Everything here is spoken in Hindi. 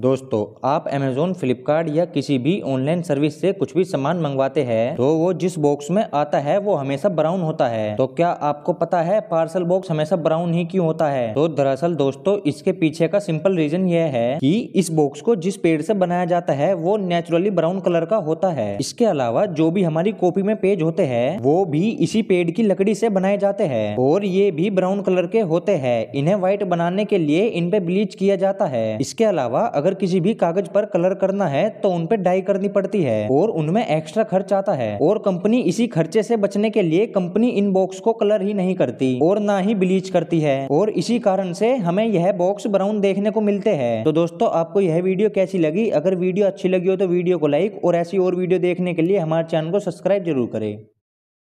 दोस्तों आप अमेजोन फ्लिपकार्ट या किसी भी ऑनलाइन सर्विस से कुछ भी सामान मंगवाते हैं तो वो जिस बॉक्स में आता है वो हमेशा ब्राउन होता है तो क्या आपको पता है पार्सल बॉक्स हमेशा ब्राउन ही क्यों होता है तो दरअसल दोस्तों इसके पीछे का सिंपल रीजन ये है कि इस बॉक्स को जिस पेड़ से बनाया जाता है वो नेचुरली ब्राउन कलर का होता है इसके अलावा जो भी हमारी कॉपी में पेज होते हैं वो भी इसी पेड़ की लकड़ी से बनाए जाते हैं और ये भी ब्राउन कलर के होते हैं इन्हें व्हाइट बनाने के लिए इनपे ब्लीच किया जाता है इसके अलावा अगर किसी भी कागज पर कलर करना है तो उनपे डाई करनी पड़ती है और उनमें एक्स्ट्रा खर्च आता है और कंपनी इसी खर्चे से बचने के लिए कंपनी इन बॉक्स को कलर ही नहीं करती और ना ही ब्लीच करती है और इसी कारण से हमें यह बॉक्स ब्राउन देखने को मिलते हैं तो दोस्तों आपको यह वीडियो कैसी लगी अगर वीडियो अच्छी लगी हो तो वीडियो को लाइक और ऐसी और वीडियो देखने के लिए हमारे चैनल को सब्सक्राइब जरूर करें